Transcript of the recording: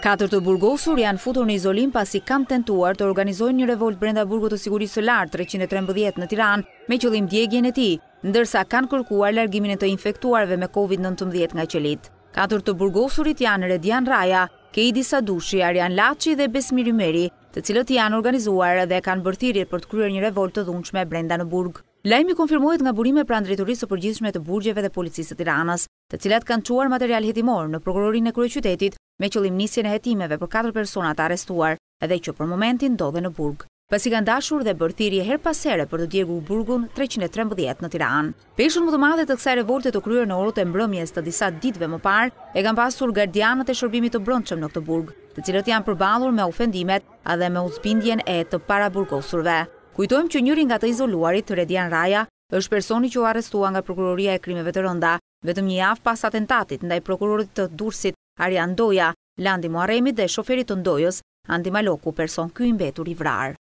Katër të burgosur janë futur në izolim pasi kam tentuar të organizojnë një revolt brenda burgo të sigurisë lartë 313 në Tiran me qëllim djegjen e ti, ndërsa kanë kërkuar largimin e të infektuarve me COVID-19 nga qelit. Katër të burgosurit janë Redian Raja, Kejdi Sadushi, Arjan Laci dhe Besmiri Meri, të cilët janë organizuar dhe kanë bërthirje për të kryer një revolt të dhunqme brenda në burg. Lajmi konfirmohet nga burime pra ndrejturisë të përgjithshme të burgjeve dhe policisë të tiranës, të cilat kanë quar material hetimor në prokurorin e qytetit me qëllim nisjen e hetimeve për 4 personat arestuar edhe që për momentin dhe në burg. i kanë dashur dhe bërthirje her pasere për të djegu burgun 313 në Tiran. Peshën më të madhe të kësaj revoltet të kryer në orët e mbrëmjes të disa ditve më parë, e kanë pasur gardianët e shërbimit të brëndqëm në këtë burg, të cilët janë përbalur me ofendimet edhe me uzbindjen e të para burgosurve. Kujtojmë që njëri nga të izoluarit të Redian Raja është personi që u arestua nga Prokuroria e Krimeve të Rënda, vetëm një javë pas atentatit ndaj Prokurorit të Dursit, Doja, Landi Moaremi dhe shoferit të ndojës, Andi Maloku, person kuj mbetur i vrarë.